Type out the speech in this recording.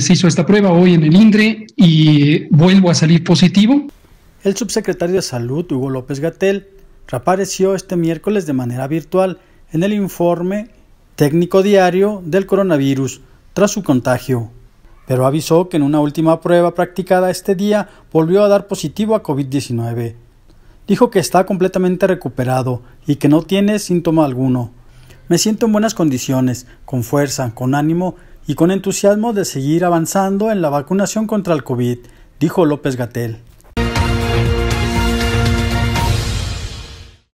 se hizo esta prueba hoy en el INDRE y vuelvo a salir positivo. El subsecretario de Salud, Hugo López gatell reapareció este miércoles de manera virtual en el informe técnico diario del coronavirus tras su contagio, pero avisó que en una última prueba practicada este día volvió a dar positivo a COVID-19. Dijo que está completamente recuperado y que no tiene síntoma alguno. Me siento en buenas condiciones, con fuerza, con ánimo y con entusiasmo de seguir avanzando en la vacunación contra el COVID, dijo López Gatel.